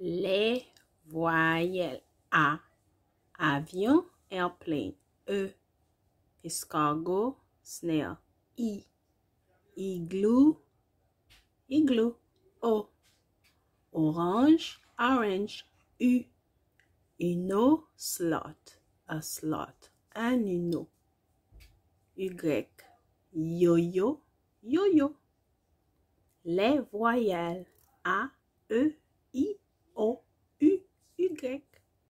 les voyelles A. Avion, airplane. E. Escargot, snail. I. Igloo, igloo. O. Orange, orange. U. Uno, slot. A slot. Un uno. Y. Yo-yo, yo-yo. Les voyelles A, E, Jack.